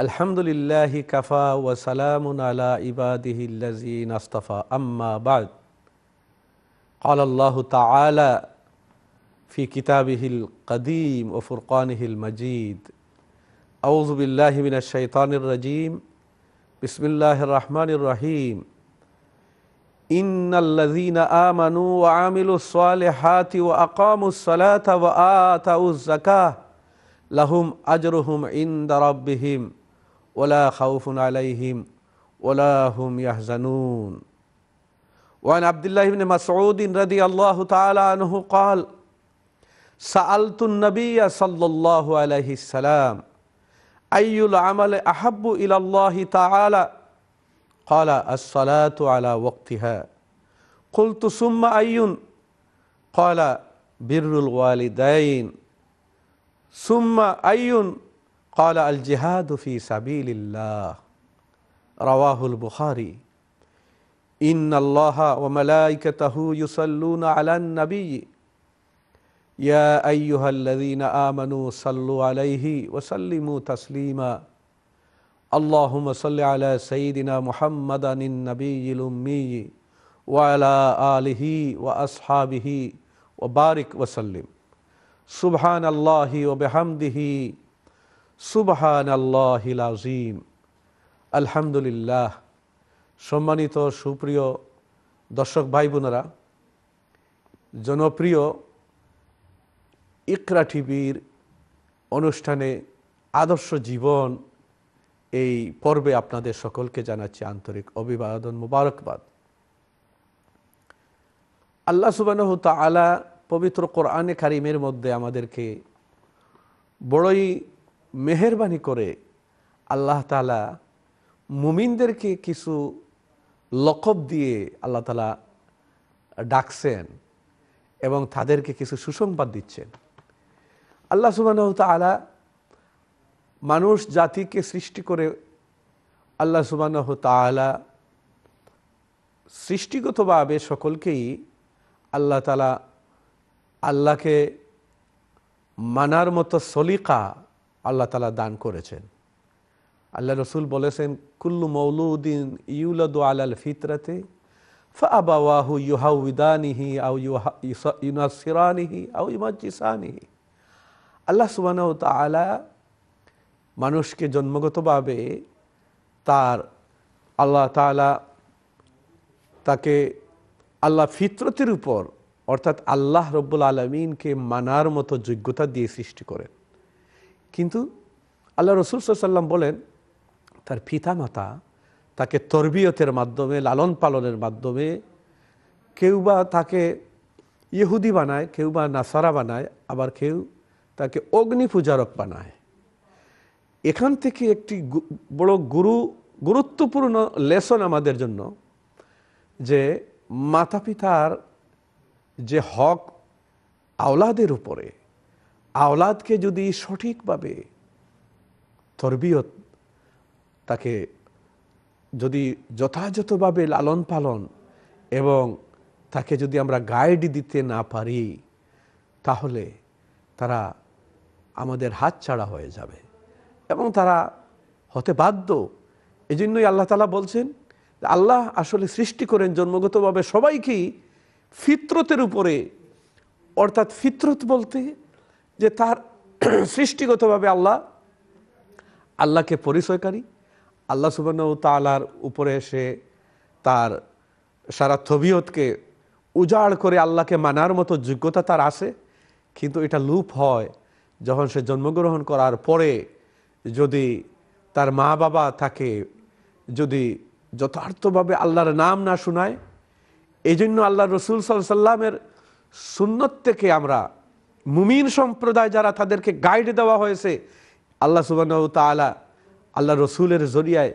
الحمد لله كفى وسلام على عباده الذين اصطفى أما بعد قال الله تعالى في كتابه القديم وفرقانه المجيد أعوذ بالله من الشيطان الرجيم بسم الله الرحمن الرحيم إن الذين آمنوا وعملوا الصالحات وأقاموا الصلاة وآتوا الزكاة لهم أجرهم عند ربهم ولا خوف عليهم ولا هم يحزنون وعن عبد الله بن مسعود رضي الله تعالى عنه قال سألت النبي صلى الله عليه السلام أي العمل أحب إلى الله تعالى قال الصلاة على وقتها قلت ثم أي قال بر الوالدين ثم أي قال الجهاد في سبيل الله رواه البخاري إن الله وملائكته يصلون على النبي يا أيها الذين آمنوا صلوا عليه وسلموا تسليما اللهم صل على سيدنا محمد النبي الأمي وعلى آله وأصحابه وبارك وسلم سبحان الله وبحمده সুবাহান আল্লাহিল আজিম আলহামদুলিল্লাহ সম্মানিত সুপ্রিয় দর্শক ভাই বোনেরা জনপ্রিয় ইকরা টিভির অনুষ্ঠানে আদর্শ জীবন এই পর্বে আপনাদের সকলকে জানাচ্ছি আন্তরিক অভিবাদন মুবারকবাদ আল্লাহ সুবানহ আলা পবিত্র কোরআনে কারিমের মধ্যে আমাদেরকে বড়ই মেহরবানি করে আল্লাহ তালা মুমিনদেরকে কিছু লকব দিয়ে আল্লাহ তালা ডাকছেন এবং তাদেরকে কিছু সুসংবাদ দিচ্ছেন আল্লাহ সুবাহ তালা মানুষ জাতিকে সৃষ্টি করে আল্লাহ সুবাহ তালা সৃষ্টিগতভাবে সকলকেই আল্লাহ তালা আল্লাহকে মানার মতো সলিকা আল্লাহ তালা দান করেছেন আল্লাহ রসুল বলেছেন কুল্লু মৌলুদ্দিন ইউলাদু আলাল ফিতরাতে ফাহু ইউহাউদানিহি আউ ইউনাসিরানিহি আউ আল্লাহ সুবানাউ তালা মানুষকে জন্মগতভাবে তার আল্লাহ তালা তাকে আল্লাহ ফিতরতের উপর অর্থাৎ আল্লাহ রব্বুল আলমিনকে মানার মতো যোগ্যতা দিয়ে সৃষ্টি করেন কিন্তু আল্লাহ রসুল সাল্লাম বলেন তার পিতামাতা তাকে তরবিয়তের মাধ্যমে লালন পালনের মাধ্যমে কেউ বা তাকে ইহুদি বানায় কেউ বা নাসারা বানায় আবার কেউ তাকে অগ্নি পূজারক বানায় এখান থেকে একটি বড় গুরু গুরুত্বপূর্ণ লেসন আমাদের জন্য যে মাতা পিতার যে হক আওলাদের উপরে আওলাদকে যদি সঠিকভাবে তরবিয়ত তাকে যদি যথাযথভাবে লালন পালন এবং তাকে যদি আমরা গাইড দিতে না পারি তাহলে তারা আমাদের হাত ছাড়া হয়ে যাবে এবং তারা হতে বাধ্য এই জন্যই আল্লাহ তালা বলছেন আল্লাহ আসলে সৃষ্টি করেন জন্মগতভাবে সবাইকেই ফিতরতের উপরে অর্থাৎ ফিতরত বলতে যে তার সৃষ্টিগতভাবে আল্লাহ আল্লাহকে পরিচয়কারী আল্লাহ সুবাহ তালার উপরে সে তার সারা থবিয়তকে উজাড় করে আল্লাহকে মানার মতো যোগ্যতা তার আছে কিন্তু এটা লুপ হয় যখন সে জন্মগ্রহণ করার পরে যদি তার মা বাবা থাকে যদি যথার্থভাবে আল্লাহর নাম না শোনায় এই জন্য আল্লাহ রসুল সাল্লামের সুন্নত থেকে আমরা মুমিন সম্প্রদায় যারা তাদেরকে গাইড দেওয়া হয়েছে আল্লাহ সুবাহ তালা আল্লাহ রসুলের জরিয়ায়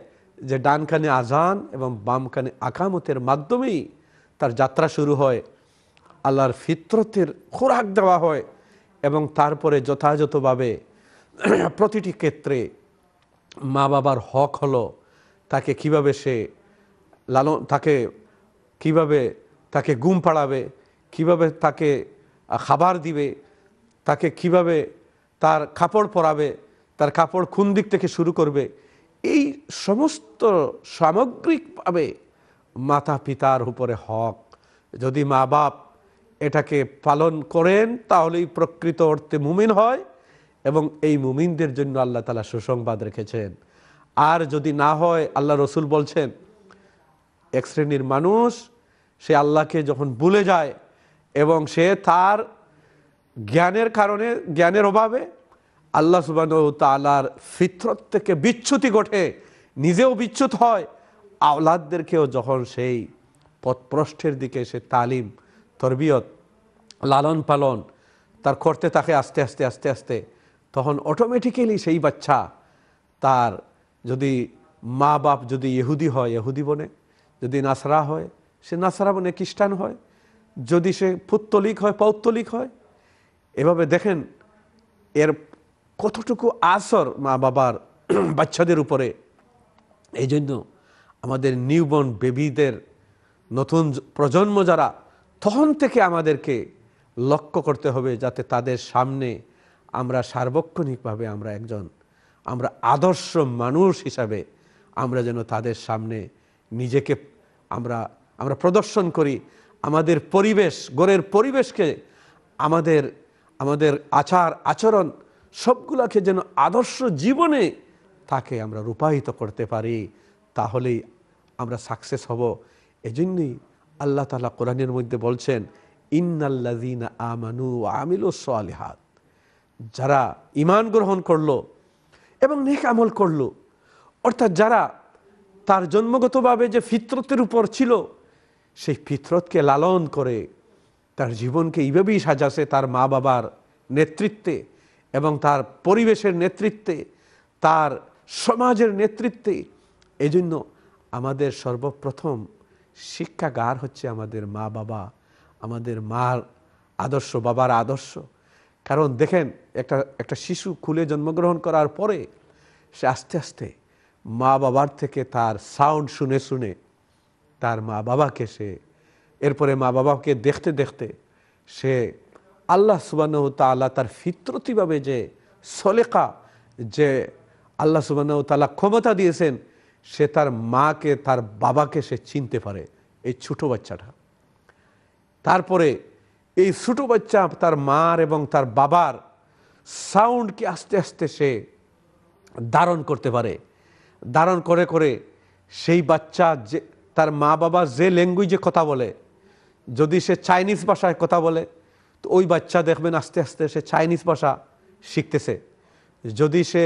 যে ডান কানে আজান এবং বাম কানে আকামতের মাধ্যমেই তার যাত্রা শুরু হয় আল্লাহর ফিতরতের খোরাক দেওয়া হয় এবং তারপরে যথাযথভাবে প্রতিটি ক্ষেত্রে মা বাবার হক হলো তাকে কিভাবে সে লালন তাকে কিভাবে তাকে গুম পাড়াবে কিভাবে তাকে খাবার দিবে তাকে কিভাবে তার কাপড় পরাবে তার কাপড় কোন দিক থেকে শুরু করবে এই সমস্ত সামগ্রিকভাবে মাতা পিতার উপরে হক যদি মা বাপ এটাকে পালন করেন তাহলেই প্রকৃত অর্থে মুমিন হয় এবং এই মুমিনদের জন্য আল্লাহ তালা সুসংবাদ রেখেছেন আর যদি না হয় আল্লাহ রসুল বলছেন এক শ্রেণীর মানুষ সে আল্লাহকে যখন ভুলে যায় এবং সে তার জ্ঞানের কারণে জ্ঞানের অভাবে আল্লাহ সুবাহ তালার ফিতরত থেকে বিচ্ছুতি ঘটে নিজেও বিচ্ছুত হয় আওলাদদেরকেও যখন সেই পথপ্রষ্ঠের দিকে সে তালিম তরবিয়ত লালন পালন তার করতে থাকে আস্তে আস্তে আস্তে আস্তে তখন অটোমেটিক্যালি সেই বাচ্চা তার যদি মা বাপ যদি ইহুদি হয় ইহুদি বনে যদি নাসরা হয় সে নাসরা বনে খ্রিস্টান হয় যদি সে পুত্তলিক হয় পৌত্তলিক হয় এভাবে দেখেন এর কতটুকু আসর মা বাবার বাচ্চাদের উপরে এই জন্য আমাদের নিউবর্ন বেবিদের নতুন প্রজন্ম যারা তখন থেকে আমাদেরকে লক্ষ্য করতে হবে যাতে তাদের সামনে আমরা সার্বক্ষণিকভাবে আমরা একজন আমরা আদর্শ মানুষ হিসাবে আমরা যেন তাদের সামনে নিজেকে আমরা আমরা প্রদর্শন করি আমাদের পরিবেশ গড়ের পরিবেশকে আমাদের আমাদের আচার আচরণ সবগুলোকে যেন আদর্শ জীবনে তাকে আমরা রূপায়িত করতে পারি তাহলেই আমরা সাকসেস হব এজন্যই আল্লাহ তালা কোরআনের মধ্যে বলছেন ইন্নাল্লাদিন আমানু আমিলু সালেহাত যারা ইমান গ্রহণ করলো এবং নেক আমল করল অর্থাৎ যারা তার জন্মগতভাবে যে ফিতরতের উপর ছিল সেই ফিতরতকে লালন করে তার জীবনকে এইভাবেই সাজাছে তার মা বাবার নেতৃত্বে এবং তার পরিবেশের নেতৃত্বে তার সমাজের নেতৃত্বে এজন্য আমাদের সর্বপ্রথম শিক্ষাগার হচ্ছে আমাদের মা বাবা আমাদের মার আদর্শ বাবার আদর্শ কারণ দেখেন একটা একটা শিশু খুলে জন্মগ্রহণ করার পরে সে আস্তে আস্তে মা বাবার থেকে তার সাউন্ড শুনে শুনে তার মা বাবাকে সে এরপরে মা বাবাকে দেখতে দেখতে সে আল্লাহ সুবাহ তালা তার ফিতরতিভাবে যে সলেকা যে আল্লাহ সুবাহ তালা ক্ষমতা দিয়েছেন সে তার মাকে তার বাবাকে সে চিনতে পারে এই ছোট বাচ্চাটা তারপরে এই ছোট বাচ্চা তার মার এবং তার বাবার সাউন্ডকে আস্তে আস্তে সে ধারণ করতে পারে ধারণ করে করে সেই বাচ্চা যে তার মা বাবা যে ল্যাঙ্গুয়েজে কথা বলে যদি সে চাইনিজ ভাষায় কথা বলে তো ওই বাচ্চা দেখবেন আস্তে আস্তে সে চাইনিজ ভাষা শিখতেছে যদি সে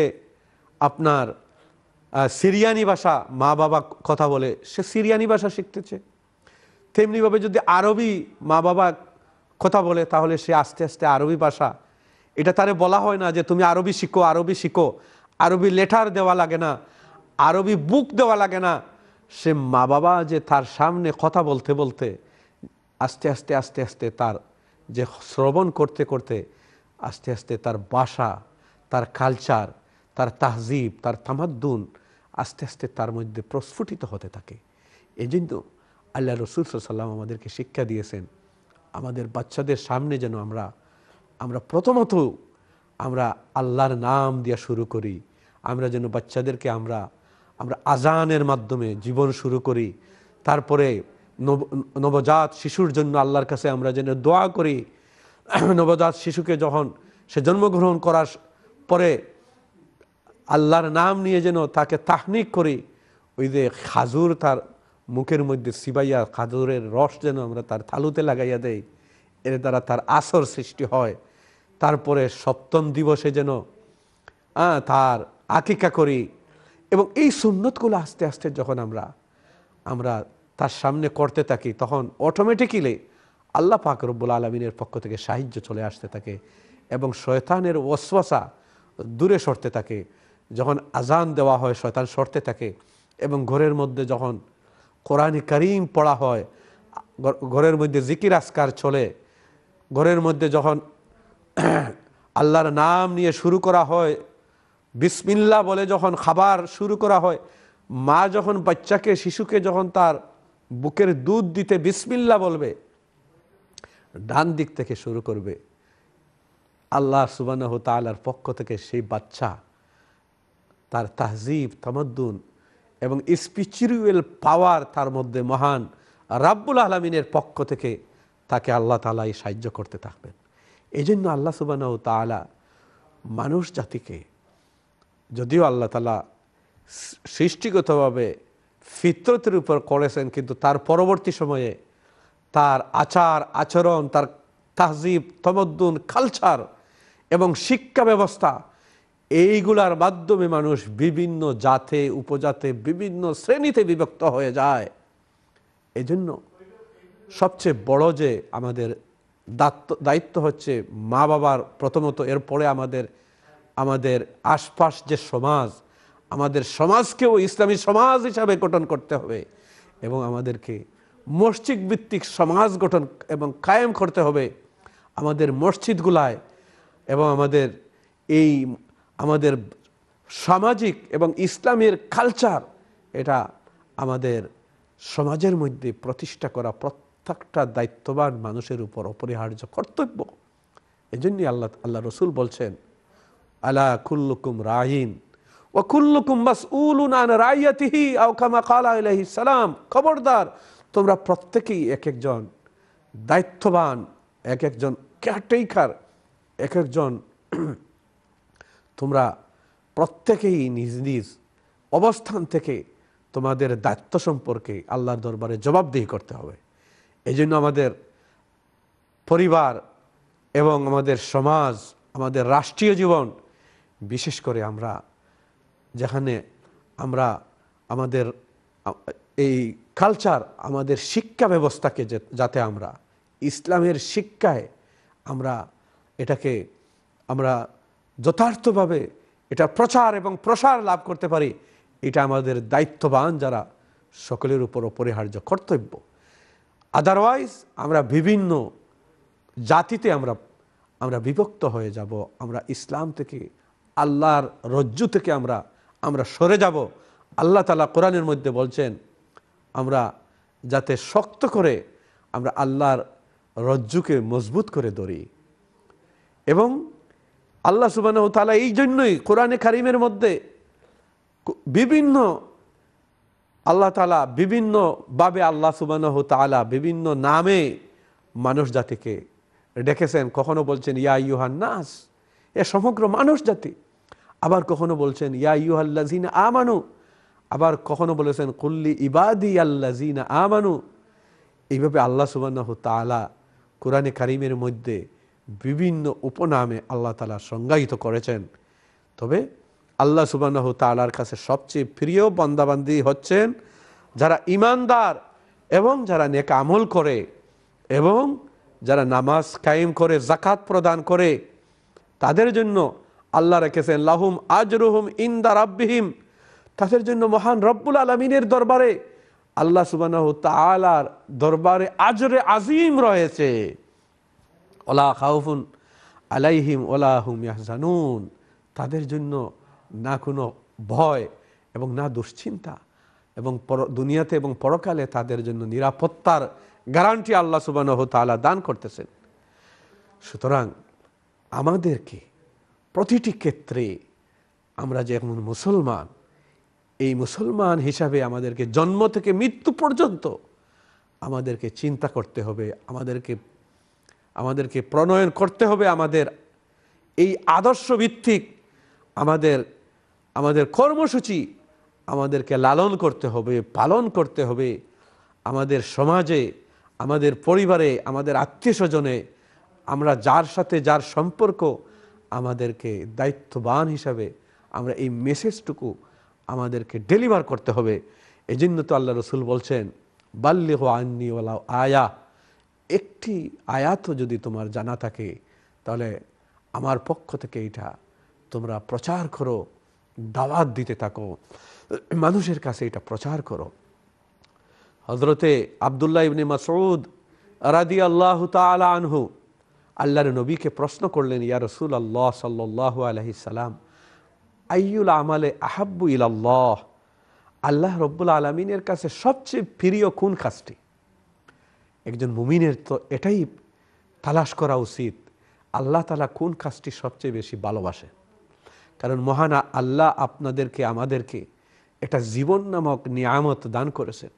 আপনার সিরিয়ানি ভাষা মা বাবা কথা বলে সে সিরিয়ানি ভাষা শিখতেছে তেমনিভাবে যদি আরবি মা বাবা কথা বলে তাহলে সে আস্তে আস্তে আরবি ভাষা এটা তারে বলা হয় না যে তুমি আরবি শিখো আরবি শিখো আরবি লেটার দেওয়া লাগে না আরবি বুক দেওয়া লাগে না সে মা বাবা যে তার সামনে কথা বলতে বলতে আস্তে আস্তে আস্তে আস্তে তার যে শ্রবণ করতে করতে আস্তে আস্তে তার বাসা তার কালচার তার তাহজিব তার তামাদ্দুন আস্তে আস্তে তার মধ্যে প্রস্ফুটিত হতে থাকে এই জন্য আল্লাহ রসুল সাল্লাম আমাদেরকে শিক্ষা দিয়েছেন আমাদের বাচ্চাদের সামনে যেন আমরা আমরা প্রথমত আমরা আল্লাহর নাম দিয়া শুরু করি আমরা যেন বাচ্চাদেরকে আমরা আমরা আজানের মাধ্যমে জীবন শুরু করি তারপরে নবজাত শিশুর জন্য আল্লাহর কাছে আমরা যেন দোয়া করি নবজাত শিশুকে যখন সে জন্মগ্রহণ করার পরে আল্লাহর নাম নিয়ে যেন তাকে তাহনিক করি ওই যে খাজুর তার মুখের মধ্যে সিবাইয়া খাজুরের রস যেন আমরা তার থালুতে লাগাইয়া দেই এর দ্বারা তার আসর সৃষ্টি হয় তারপরে সপ্তম দিবসে যেন তার আকিকা করি এবং এই সুন্নতগুলো আস্তে আস্তে যখন আমরা আমরা তার সামনে করতে থাকি তখন অটোমেটিক্যালি আল্লাহ পাক রব্বুল আলমিনের পক্ষ থেকে সাহায্য চলে আসতে থাকে এবং শয়তানের ওসওয়াসা দূরে সরতে থাকে যখন আজান দেওয়া হয় শয়তান সরতে থাকে এবং ঘরের মধ্যে যখন কোরআন করিম পড়া হয় ঘরের মধ্যে জিকির আসকার চলে ঘরের মধ্যে যখন আল্লাহর নাম নিয়ে শুরু করা হয় বিসমিল্লা বলে যখন খাবার শুরু করা হয় মা যখন বাচ্চাকে শিশুকে যখন তার বুকের দুধ দিতে বিসমিল্লা বলবে ডান দিক থেকে শুরু করবে আল্লাহ সুবানহ তালার পক্ষ থেকে সেই বাচ্চা তার তাহজিব তামাদ্দুন এবং স্পিরিচুয়াল পাওয়ার তার মধ্যে মহান রাব্বুল আলমিনের পক্ষ থেকে তাকে আল্লাহ তালাই সাহায্য করতে থাকবেন এই জন্য আল্লাহ সুবানহ তালা মানুষ জাতিকে যদিও আল্লাহ তালা সৃষ্টিগতভাবে ফিতরতের উপর করেছেন কিন্তু তার পরবর্তী সময়ে তার আচার আচরণ তার তাহজিব তমদ্দুন কালচার এবং শিক্ষা ব্যবস্থা এইগুলার মাধ্যমে মানুষ বিভিন্ন জাতে উপজাতে বিভিন্ন শ্রেণীতে বিভক্ত হয়ে যায় এজন্য সবচেয়ে বড় যে আমাদের দায়িত্ব হচ্ছে মা বাবার প্রথমত এরপরে আমাদের আমাদের আশপাশ যে সমাজ আমাদের সমাজকেও ইসলামী সমাজ হিসাবে গঠন করতে হবে এবং আমাদেরকে মসজিদ ভিত্তিক সমাজ গঠন এবং কায়েম করতে হবে আমাদের মসজিদগুলায় এবং আমাদের এই আমাদের সামাজিক এবং ইসলামের কালচার এটা আমাদের সমাজের মধ্যে প্রতিষ্ঠা করা প্রত্যেকটা দায়িত্ববান মানুষের উপর অপরিহার্য কর্তব্য এজন্যই আল্লাহ আল্লাহ রসুল বলছেন আলা কুল্লুকুম রাহিন খবরদার তোমরা প্রত্যেকেই এক একজন দায়িত্ববান এক একজন কেয়ারটেকার এক একজন তোমরা প্রত্যেকেই নিজ নিজ অবস্থান থেকে তোমাদের দায়িত্ব সম্পর্কে আল্লাহর দরবারে জবাবদিহি করতে হবে এই আমাদের পরিবার এবং আমাদের সমাজ আমাদের রাষ্ট্রীয় জীবন বিশেষ করে আমরা যেখানে আমরা আমাদের এই কালচার আমাদের শিক্ষা ব্যবস্থাকে যাতে আমরা ইসলামের শিক্ষায় আমরা এটাকে আমরা যথার্থভাবে এটা প্রচার এবং প্রসার লাভ করতে পারি এটা আমাদের দায়িত্ববান যারা সকলের উপর অপরিহার্য কর্তব্য আদারওয়াইজ আমরা বিভিন্ন জাতিতে আমরা আমরা বিভক্ত হয়ে যাব আমরা ইসলাম থেকে আল্লাহর রজ্জু থেকে আমরা আমরা সরে যাব আল্লাহ তালা কোরআনের মধ্যে বলছেন আমরা যাতে শক্ত করে আমরা আল্লাহর রজ্জুকে মজবুত করে ধরি এবং আল্লাহ সুবাহ তালা এই জন্যই কোরআনে কারিমের মধ্যে বিভিন্ন আল্লাহ তালা বিভিন্নভাবে আল্লাহ সুবাহ তালা বিভিন্ন নামে মানুষ জাতিকে ডেকেছেন কখনো বলছেন ইয়া ইউহান নাস এ সমগ্র মানুষ জাতি আবার কখনো বলছেন ইয়া ইউহাল্লাজিনা আমানু আবার কখনো বলেছেন কুল্লি ইবাদি আল্লাজিনা আমানু এইভাবে আল্লাহ সুবান্নাহ তালা কোরআনে কারিমের মধ্যে বিভিন্ন উপনামে আল্লাহ তালা সংজ্ঞায়িত করেছেন তবে আল্লাহ সুবান্নাহ তালার কাছে সবচেয়ে প্রিয় বন্দাবান্দি হচ্ছেন যারা ইমানদার এবং যারা নেকা আমল করে এবং যারা নামাজ কায়েম করে জাকাত প্রদান করে তাদের জন্য আল্লাহ রেখেছেন লাহুম আজরুহুম ইন্দা রাব্বিহিম তাদের জন্য মহান রব্বুল আলমিনের দরবারে আল্লাহ সুবাহ তালার দরবারে আজরে আজিম রয়েছে ওলা খাউফুন আলাইহিম ওলাহুম ইয়াহজানুন তাদের জন্য না কোনো ভয় এবং না দুশ্চিন্তা এবং দুনিয়াতে এবং পরকালে তাদের জন্য নিরাপত্তার গ্যারান্টি আল্লাহ সুবাহ তালা দান করতেছেন সুতরাং আমাদেরকে প্রতিটি ক্ষেত্রে আমরা যেমন মুসলমান এই মুসলমান হিসাবে আমাদেরকে জন্ম থেকে মৃত্যু পর্যন্ত আমাদেরকে চিন্তা করতে হবে আমাদেরকে আমাদেরকে প্রণয়ন করতে হবে আমাদের এই আদর্শ ভিত্তিক আমাদের আমাদের কর্মসূচি আমাদেরকে লালন করতে হবে পালন করতে হবে আমাদের সমাজে আমাদের পরিবারে আমাদের আত্মীয় স্বজনে আমরা যার সাথে যার সম্পর্ক আমাদেরকে দায়িত্ববান হিসাবে আমরা এই মেসেজটুকু আমাদেরকে ডেলিভার করতে হবে এই জন্য তো আল্লাহ রসুল বলছেন বাল্লি হো আন্নি ওলা আয়া একটি আয়াতও যদি তোমার জানা থাকে তাহলে আমার পক্ষ থেকে এটা তোমরা প্রচার করো দাওয়াত দিতে থাকো মানুষের কাছে এটা প্রচার করো হজরতে আবদুল্লাহ ইবনে মাসুদ রাদি আল্লাহ তালা আনহু আল্লাহর নবীকে প্রশ্ন করলেন ইয়া রসুল আল্লাহ সাল্লাহ আলহি সালাম আইউল আমালে আহাব্বু ইলাল্লাহ আল্লাহ রব্বুল আলমিনের কাছে সবচেয়ে প্রিয় কোন কাজটি একজন মুমিনের তো এটাই তালাশ করা উচিত আল্লাহ তালা কোন কাজটি সবচেয়ে বেশি ভালোবাসে কারণ মহানা আল্লাহ আপনাদেরকে আমাদেরকে এটা জীবন নামক নিয়ামত দান করেছেন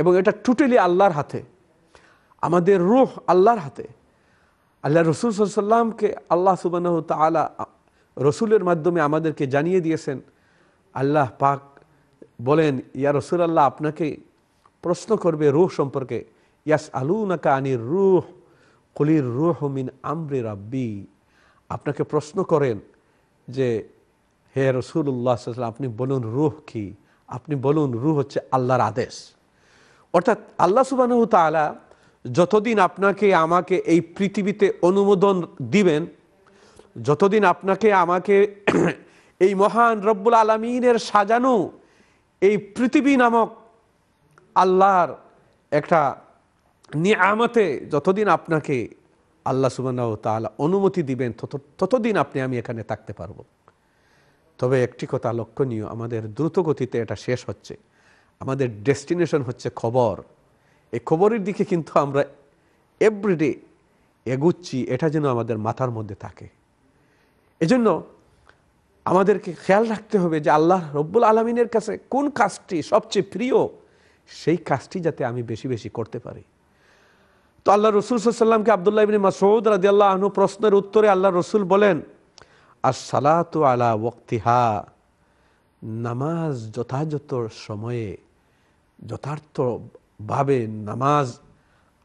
এবং এটা টুটেলি আল্লাহর হাতে আমাদের রুহ আল্লাহর হাতে আল্লাহ রসুল সাল্লামকে আল্লাহ সুবাহ তালা রসুলের মাধ্যমে আমাদেরকে জানিয়ে দিয়েছেন আল্লাহ পাক বলেন ইয়া রসুল আল্লাহ আপনাকে প্রশ্ন করবে রুহ সম্পর্কে ইয়াস আলু নাকা আনির রুহ কলির রুহ মিন আমরি রাব্বি আপনাকে প্রশ্ন করেন যে হে রসুল্লাহ আপনি বলুন রুহ কি আপনি বলুন রুহ হচ্ছে আল্লাহর আদেশ অর্থাৎ আল্লাহ সুবাহ তালা যতদিন আপনাকে আমাকে এই পৃথিবীতে অনুমোদন দিবেন যতদিন আপনাকে আমাকে এই মহান রব্বুল আলমিনের সাজানো এই পৃথিবী নামক আল্লাহর একটা নিয়ামতে যতদিন আপনাকে আল্লাহ সুবাহ তালা অনুমতি দিবেন তত ততদিন আপনি আমি এখানে থাকতে পারবো তবে একটি কথা লক্ষণীয় আমাদের দ্রুতগতিতে এটা শেষ হচ্ছে আমাদের ডেস্টিনেশন হচ্ছে খবর এই খবরের দিকে কিন্তু আমরা এভরিডে এগুচ্ছি এটা যেন আমাদের মাথার মধ্যে থাকে এজন্য আমাদেরকে খেয়াল রাখতে হবে যে আল্লাহ রব্বুল আলমিনের কাছে কোন কাজটি সবচেয়ে প্রিয় সেই কাজটি যাতে আমি বেশি বেশি করতে পারি তো আল্লাহ রসুল সাল্লামকে আবদুল্লাহ ইবিন মাসৌদ রাজি আল্লাহ আহ প্রশ্নের উত্তরে আল্লাহ রসুল বলেন আর সালাত আলা ওক্তিহা নামাজ যথাযথ সময়ে যথার্থ ভাবে নামাজ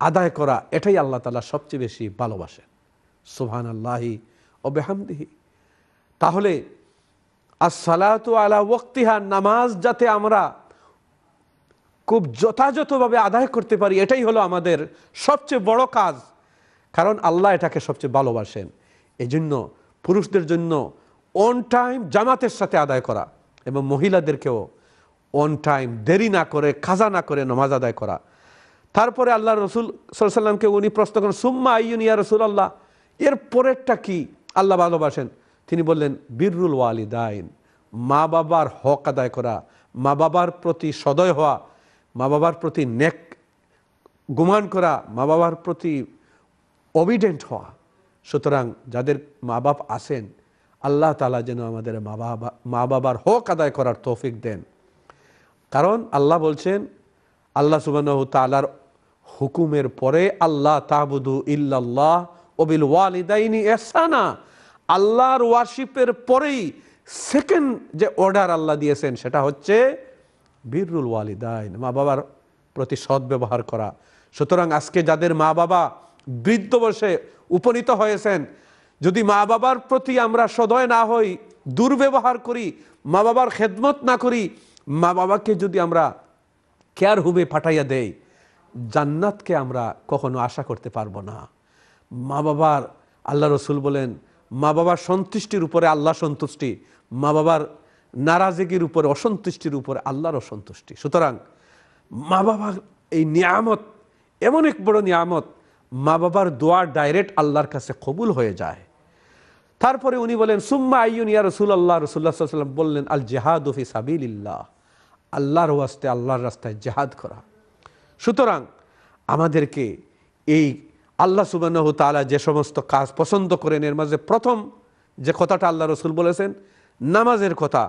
আদায় করা এটাই আল্লাহ তালা সবচেয়ে বেশি ভালোবাসেন সুহান আল্লাহি ও বেহামদিহি তাহলে আসসালাতু আলা ওক্তিহা নামাজ যাতে আমরা খুব যথাযথভাবে আদায় করতে পারি এটাই হলো আমাদের সবচেয়ে বড় কাজ কারণ আল্লাহ এটাকে সবচেয়ে ভালোবাসেন এজন্য পুরুষদের জন্য অন টাইম জামাতের সাথে আদায় করা এবং মহিলাদেরকেও অন টাইম দেরি না করে খাজা না করে নমাজ আদায় করা তারপরে আল্লাহ রসুল সাল্লামকে উনি প্রশ্ন করেন সুম্মা আইন ইয়া রসুল আল্লাহ এর পরেরটা কি আল্লাহ ভালোবাসেন তিনি বললেন বীররুল আইন মা বাবার হক আদায় করা মা বাবার প্রতি সদয় হওয়া মা বাবার প্রতি নেক গুমান করা মা বাবার প্রতি অবিডেন্ট হওয়া সুতরাং যাদের মা বাপ আসেন আল্লাহ তালা যেন আমাদের মা বাবা মা বাবার হক আদায় করার তৌফিক দেন কারণ আল্লাহ বলছেন আল্লাহ সুবাহ তালার হুকুমের পরে আল্লাহ তাহবুদু ইল্লাল্লাহ অবিল ওয়ালিদাইনি এসানা আল্লাহর ওয়ারশিপের পরেই সেকেন্ড যে অর্ডার আল্লাহ দিয়েছেন সেটা হচ্ছে বীরুল ওয়ালিদাইন মা বাবার প্রতি সদ ব্যবহার করা সুতরাং আজকে যাদের মা বাবা বৃদ্ধ বসে উপনীত হয়েছেন যদি মা বাবার প্রতি আমরা সদয় না হই দুর্ব্যবহার করি মা বাবার খেদমত না করি মা বাবাকে যদি আমরা কেয়ার হুবে পাঠাইয়া দেই জান্নাতকে আমরা কখনো আশা করতে পারবো না মা বাবার আল্লাহ রসুল বলেন মা বাবার সন্তুষ্টির উপরে আল্লাহ সন্তুষ্টি মা বাবার নারাজেগির উপরে অসন্তুষ্টির উপরে আল্লাহর অসন্তুষ্টি সুতরাং মা বাবার এই নিয়ামত এমন এক বড় নিয়ামত মা বাবার দোয়া ডাইরেক্ট আল্লাহর কাছে কবুল হয়ে যায় তারপরে উনি বলেন সুম্মা আইয়ুন ইয়া রসুল আল্লাহ রসুল্লাহ বললেন আল জেহাদ ফি সাবিল্লাহ আল্লাহর ওয়াস্তে আল্লাহর রাস্তায় জাহাদ করা সুতরাং আমাদেরকে এই আল্লাহ সুবাহ তালা যে সমস্ত কাজ পছন্দ করেন এর মাঝে প্রথম যে কথাটা আল্লাহ রসুল বলেছেন নামাজের কথা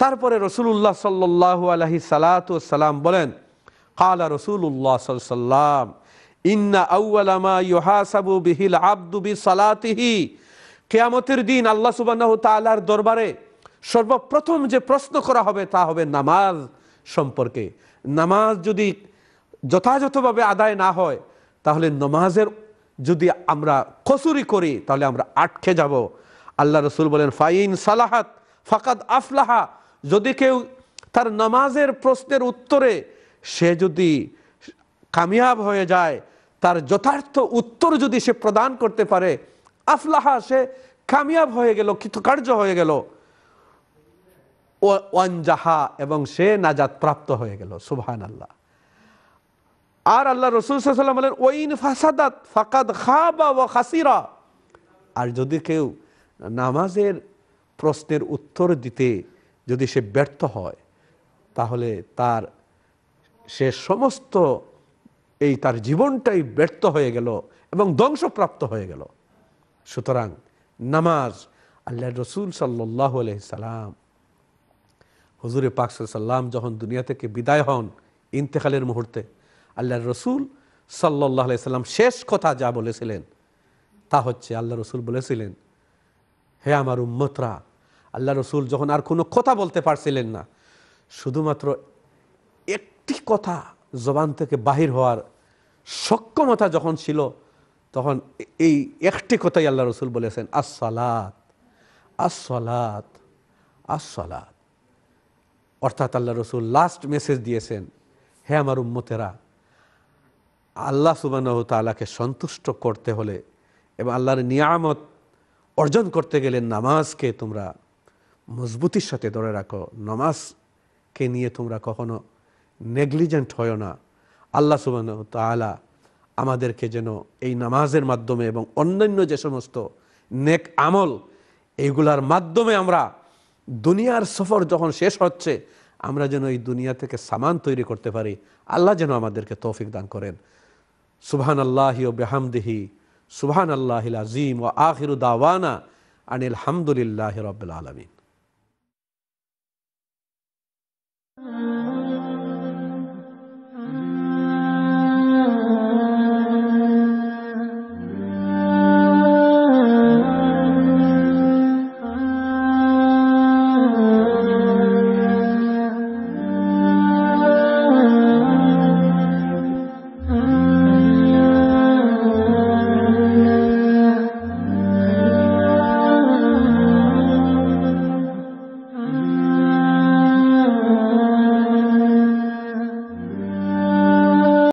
তারপরে রসুল্লাহ সাল্লু আলহি সালাতাম বলেন কালা রসুল্লাহ সাল্লাম ইন্না ইহাসাবু বিহিল আব্দুবি সালাতিহি কেয়ামতের দিন আল্লাহ সুবাহ তালার দরবারে সর্বপ্রথম যে প্রশ্ন করা হবে তা হবে নামাজ সম্পর্কে নামাজ যদি যথাযথভাবে আদায় না হয় তাহলে নমাজের যদি আমরা কসুরি করি তাহলে আমরা আটকে যাব আল্লাহ রসুল বলেন ফাইন সালাহাত ফাকাদ আফলাহা যদি কেউ তার নামাজের প্রশ্নের উত্তরে সে যদি কামিয়াব হয়ে যায় তার যথার্থ উত্তর যদি সে প্রদান করতে পারে আফলাহা সে কামিয়াব হয়ে গেল কৃতকার্য হয়ে গেল ও ওয়ানজাহা এবং সে নাজাদ প্রাপ্ত হয়ে গেল সুবহান আল্লাহ আর আল্লাহ রসুলাম বলেন ওইন ফাসাদাত ফাকাদ খাবা ও খাসিরা আর যদি কেউ নামাজের প্রশ্নের উত্তর দিতে যদি সে ব্যর্থ হয় তাহলে তার সে সমস্ত এই তার জীবনটাই ব্যর্থ হয়ে গেল এবং ধ্বংসপ্রাপ্ত হয়ে গেল সুতরাং নামাজ আল্লাহ রসুল সাল্লাহ সাল্লাম হুজুরে পাক সাল্লাম যখন দুনিয়া থেকে বিদায় হন ইন্তেকালের মুহূর্তে আল্লাহ রসুল সাল্লাহ সাল্লাম শেষ কথা যা বলেছিলেন তা হচ্ছে আল্লাহ রসুল বলেছিলেন হে আমার উম্মতরা আল্লাহ রসুল যখন আর কোনো কথা বলতে পারছিলেন না শুধুমাত্র একটি কথা জবান থেকে বাহির হওয়ার সক্ষমতা যখন ছিল তখন এই একটি কথাই আল্লাহ রসুল বলেছেন আসলাত আসলাত আসলাত অর্থাৎ আল্লাহ রসুল লাস্ট মেসেজ দিয়েছেন হে আমার উম্মতেরা আল্লাহ সুবাহ তালাকে সন্তুষ্ট করতে হলে এবং আল্লাহর নিয়ামত অর্জন করতে গেলে নামাজকে তোমরা মজবুতির সাথে ধরে রাখো নামাজকে নিয়ে তোমরা কখনো নেগলিজেন্ট হয় না আল্লাহ সুবাহ তালা আমাদেরকে যেন এই নামাজের মাধ্যমে এবং অন্যান্য যে সমস্ত নেক আমল এইগুলার মাধ্যমে আমরা দুনিয়ার সফর যখন শেষ হচ্ছে আমরা যেন এই দুনিয়া থেকে সামান তৈরি করতে পারি আল্লাহ যেন আমাদেরকে তৌফিক দান করেন সুবহান আল্লাহ ও বেহামদিহি সুবহান আল্লাহ আজিম ও আহিরুদাওয়ানা দাওয়ানা আনিল হামদুলিল্লাহ রবিল আলমিন